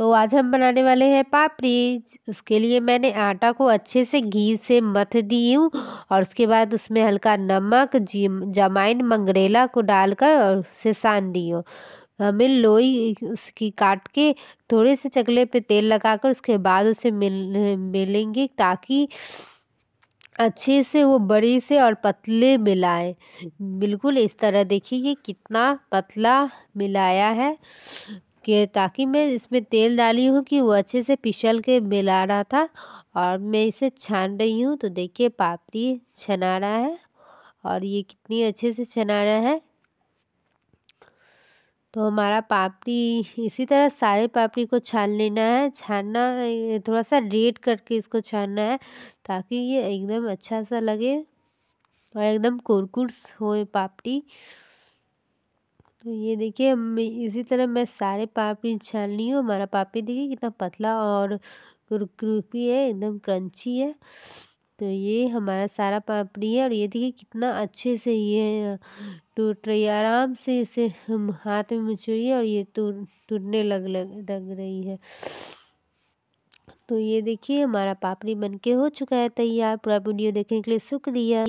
तो आज हम बनाने वाले हैं पापड़ी उसके लिए मैंने आटा को अच्छे से घी से मथ दी हूँ और उसके बाद उसमें हल्का नमक जी जमाइन मंगरेला को डालकर और उसे सान दी हूँ हमें लोई उसकी काट के थोड़े से चकले पे तेल लगाकर उसके बाद उसे मिल मिलेंगे ताकि अच्छे से वो बड़ी से और पतले मिलाए बिल्कुल इस तरह देखिए कितना पतला मिलाया है कि ताकि मैं इसमें तेल डाली हूँ कि वो अच्छे से पिसल के मिला रहा था और मैं इसे छान रही हूँ तो देखिए पापड़ी छना रहा है और ये कितनी अच्छे से छना रहा है तो हमारा पापड़ी इसी तरह सारे पापड़ी को छान लेना है छानना थोड़ा सा रेड करके इसको छानना है ताकि ये एकदम अच्छा सा लगे और एकदम कुरकुर हो पापड़ी तो ये देखिए इसी तरह मैं सारे पापड़ी छान ली हूँ हमारा पापड़ी देखिए कितना पतला और क्रुपी है एकदम क्रंची है तो ये हमारा सारा पापड़ी है और ये देखिए कितना अच्छे से ये टूट रही है आराम से इसे हाथ में मुचड़िए और ये टूटने लग लग लग रही है तो ये देखिए हमारा पापड़ी बनके हो चुका है तैयार पूरा वीडियो देखने के लिए शुक्रिया